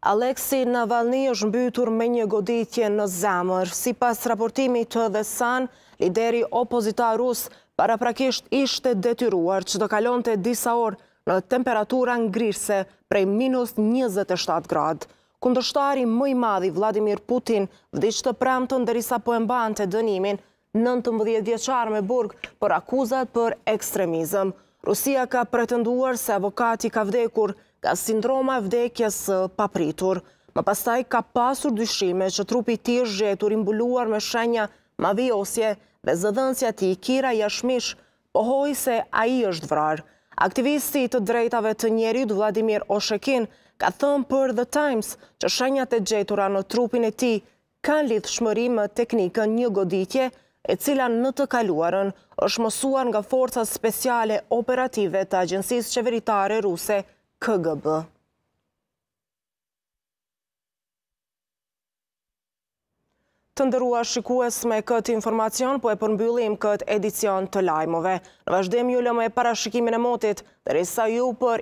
Aleksi Navalni është mbytur me një goditje në zemër. Si pas raportimit të dhe san, lideri opozitar rusë para prakisht ishte detyruar që do kalon të disa orë në temperatura ngrirse prej minus 27 gradë. Kundështari mëj madhi Vladimir Putin vdicë të premton dërisa po emban të dënimin 19 vjeqar me burg për akuzat për ekstremizm. Rusia ka pretenduar se avokati ka vdekur nështë ka sindroma e vdekjes papritur. Më pastaj ka pasur dyshime që trupi ti është gjetur imbuluar me shenja maviosje dhe zëdënsja ti kira jashmish pohoj se a i është vrar. Aktivisti të drejtave të njerit Vladimir Oshekin ka thëmë për The Times që shenjat e gjetura në trupin e ti kanë shmërim më teknikën një goditje e cila në të kaluarën është mësuar nga forcës speciale operative të agjensisë qeveritare ruse. KGB. Të ndërua shikues me këtë informacion, po e përmbyllim këtë edicion të lajmove. Në vazhdim ju lëmë e parashikimin e motit, dhe resa ju për